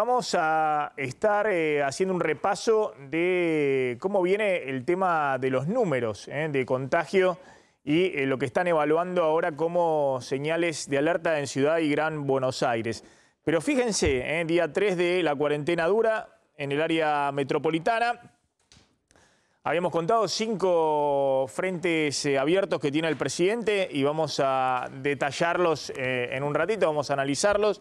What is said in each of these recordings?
vamos a estar eh, haciendo un repaso de cómo viene el tema de los números eh, de contagio y eh, lo que están evaluando ahora como señales de alerta en Ciudad y Gran Buenos Aires. Pero fíjense, día 3 de la cuarentena dura en el área metropolitana. Habíamos contado cinco frentes abiertos que tiene el presidente y vamos a detallarlos en un ratito, vamos a analizarlos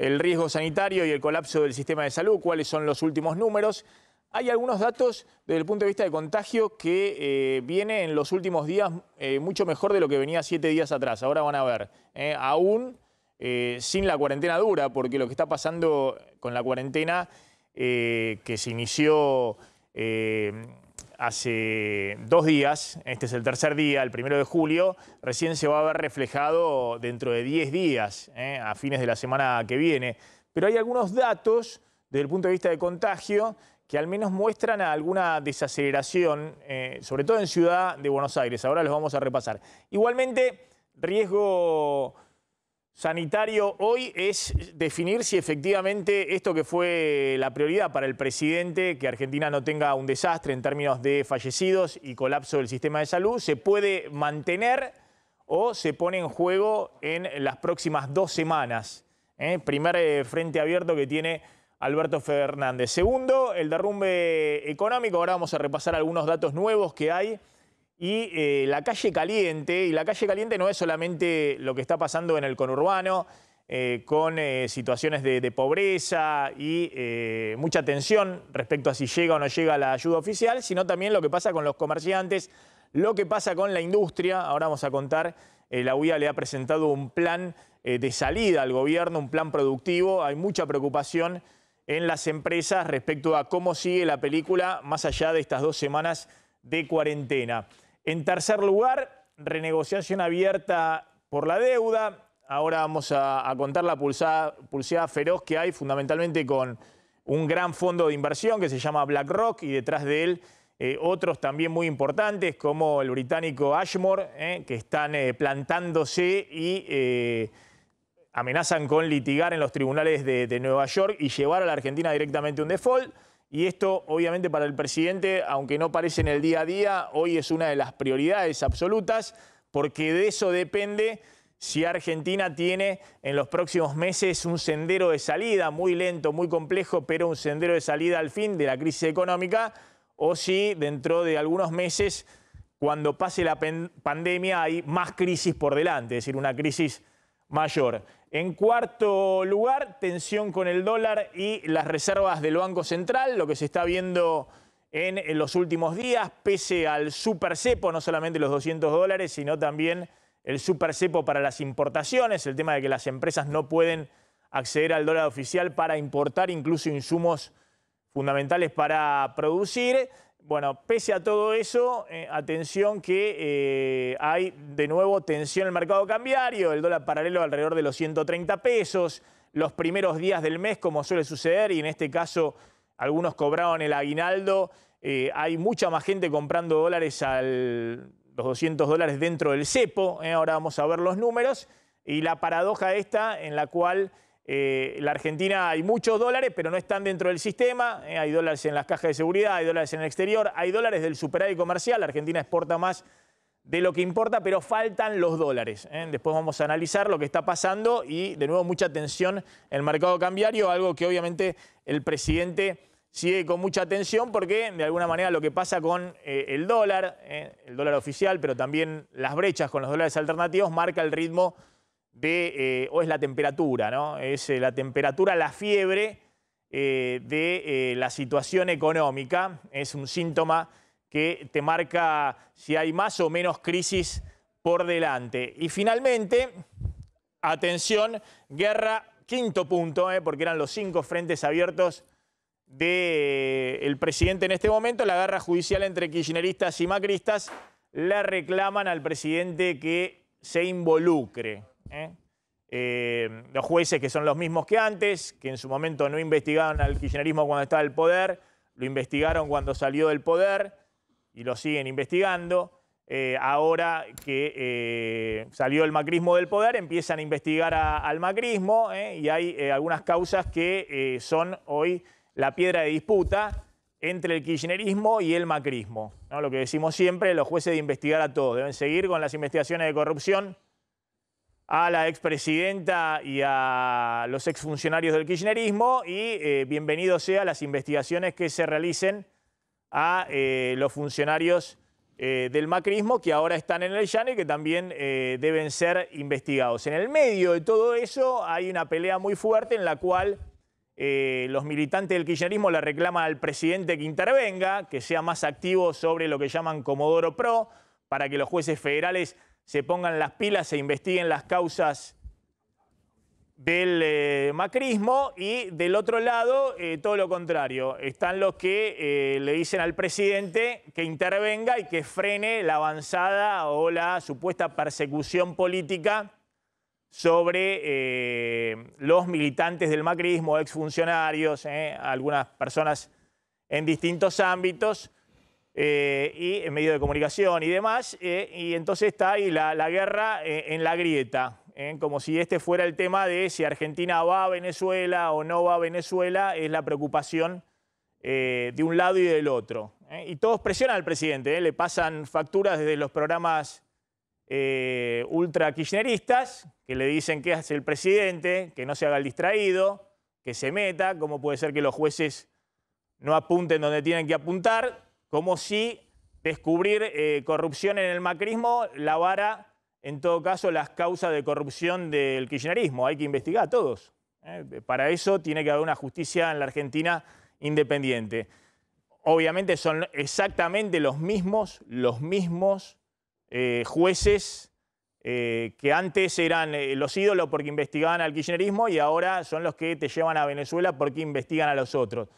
el riesgo sanitario y el colapso del sistema de salud, cuáles son los últimos números. Hay algunos datos desde el punto de vista de contagio que eh, viene en los últimos días eh, mucho mejor de lo que venía siete días atrás. Ahora van a ver. Eh, aún sin la cuarentena dura, porque lo que está pasando con la cuarentena que se inició hace dos días, este es el tercer día, el primero de julio, recién se va a ver reflejado dentro de 10 días, ¿eh? a fines de la semana que viene. Pero hay algunos datos desde el punto de vista de contagio que al menos muestran alguna desaceleración, eh, sobre todo en Ciudad de Buenos Aires. Ahora los vamos a repasar. Igualmente, riesgo sanitario hoy es definir si efectivamente esto que fue la prioridad para el presidente, que Argentina no tenga un desastre en términos de fallecidos y colapso del sistema de salud, se puede mantener o se pone en juego en las próximas dos semanas. ¿eh? Primer eh, frente abierto que tiene Alberto Fernández. Segundo, el derrumbe económico. Ahora vamos a repasar algunos datos nuevos que hay y eh, la calle caliente. Y la calle caliente no es solamente lo que está pasando en el conurbano, eh, con eh, situaciones de, pobreza y mucha tensión respecto a si llega o no llega la ayuda oficial, sino también lo que pasa con los comerciantes, lo que pasa con la industria. Ahora vamos a contar, la UIA le ha presentado un plan de salida al gobierno, un plan productivo. Hay mucha preocupación en las empresas respecto a cómo sigue la película más allá de estas dos semanas de cuarentena. En tercer lugar, renegociación abierta por la deuda. Ahora vamos a, contar la pulsada, feroz que hay fundamentalmente con un gran fondo de inversión que se llama BlackRock y detrás de él eh, otros también muy importantes como el británico Ashmore, eh, que están eh, plantándose y amenazan con litigar en los tribunales de, Nueva York y llevar a la Argentina directamente un default. Y esto, obviamente, para el presidente, aunque no parece en el día a día, hoy es una de las prioridades absolutas, porque de eso depende si Argentina tiene en los próximos meses un sendero de salida muy lento, muy complejo, pero un sendero de salida al fin de la crisis económica, o si dentro de algunos meses, cuando pase la pandemia, hay más crisis por delante, es decir, una crisis mayor. En cuarto lugar, tensión con el dólar y las reservas del Banco Central, lo que se está viendo en, los últimos días, pese al super no solamente los 200 dólares, sino también el super para las importaciones, el tema de que las empresas no pueden acceder al dólar oficial para importar incluso insumos fundamentales para producir. Bueno, pese a todo eso, eh, atención que eh, hay de nuevo tensión en el mercado cambiario, el dólar paralelo alrededor de los 130 pesos, los primeros días del mes como suele suceder y en este caso algunos cobraron el aguinaldo, eh, hay mucha más gente comprando dólares al los 200 dólares dentro del cepo, ahora vamos a ver los números, y la paradoja esta en la cual... Eh, la Argentina hay muchos dólares, pero no están dentro del sistema. Eh, hay dólares en las cajas de seguridad, hay dólares en el exterior, hay dólares del superávit comercial. La Argentina exporta más de lo que importa, pero faltan los dólares. ¿eh? Después vamos a analizar lo que está pasando y, de nuevo, mucha atención en el mercado cambiario, algo que obviamente el presidente sigue con mucha atención porque, de alguna manera, lo que pasa con el dólar, el dólar oficial, pero también las brechas con los dólares alternativos, marca el ritmo eh, o es la temperatura, ¿no? Es eh, la temperatura, la fiebre eh, de la situación económica. Es un síntoma que te marca si hay más o menos crisis por delante. Y finalmente, atención, guerra, quinto punto, porque eran los cinco frentes abiertos del presidente en este momento, la guerra judicial entre kirchneristas y macristas, le reclaman al presidente que se involucre. ¿eh? Eh, los jueces que son los mismos que antes, que en su momento no investigaban al kirchnerismo cuando estaba el poder, lo investigaron cuando salió del poder y lo siguen investigando. Eh, ahora que salió el macrismo del poder, empiezan a investigar al macrismo y hay algunas causas que son hoy la piedra de disputa entre el kirchnerismo y el macrismo. Lo que decimos siempre, los jueces de investigar a todos, deben seguir con las investigaciones de corrupción a la expresidenta y a los exfuncionarios del kirchnerismo y eh, bienvenido sea las investigaciones que se realicen a eh, los funcionarios eh, del macrismo que ahora están en el llano y que también deben ser investigados. En el medio de todo eso hay una pelea muy fuerte en la cual los militantes del kirchnerismo le reclaman al presidente que intervenga, que sea más activo sobre lo que llaman Comodoro Pro, para que los jueces federales se pongan las pilas, se investiguen las causas del eh, macrismo y del otro lado eh, todo lo contrario. Están los que eh, le dicen al presidente que intervenga y que frene la avanzada o la supuesta persecución política sobre los militantes del macrismo, exfuncionarios, algunas personas en distintos ámbitos. Eh, y en medio de comunicación y demás, eh, y entonces está ahí la, guerra eh, en la grieta, como si este fuera el tema de si Argentina va a Venezuela o no va a Venezuela, es la preocupación de un lado y del otro. Y todos presionan al presidente, le pasan facturas desde los programas ultra kirchneristas, que le dicen qué hace el presidente, que no se haga el distraído, que se meta, cómo puede ser que los jueces no apunten donde tienen que apuntar como si descubrir eh, corrupción en el macrismo lavara, en todo caso, las causas de corrupción del kirchnerismo. Hay que investigar a todos. ¿eh? Para eso tiene que haber una justicia en la Argentina independiente. Obviamente son exactamente los mismos, los mismos eh, jueces que antes eran los ídolos porque investigaban al kirchnerismo y ahora son los que te llevan a Venezuela porque investigan a los otros.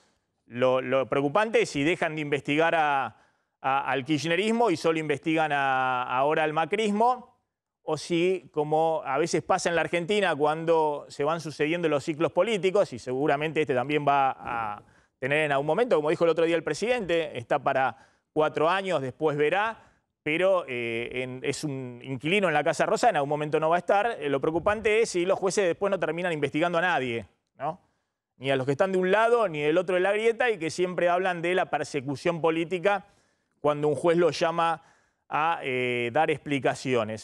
Lo, preocupante es si dejan de investigar al kirchnerismo y solo investigan ahora al macrismo, o si, como a veces pasa en la Argentina, cuando se van sucediendo los ciclos políticos, y seguramente este también va a tener en algún momento, como dijo el otro día el presidente, está para cuatro años, después verá, pero eh, es un inquilino en la Casa Rosana, en algún momento no va a estar. Eh, lo preocupante es si los jueces después no terminan investigando a nadie, ¿no? ni a los que están de un lado ni del otro de la grieta y que siempre hablan de la persecución política cuando un juez los llama a eh, dar explicaciones.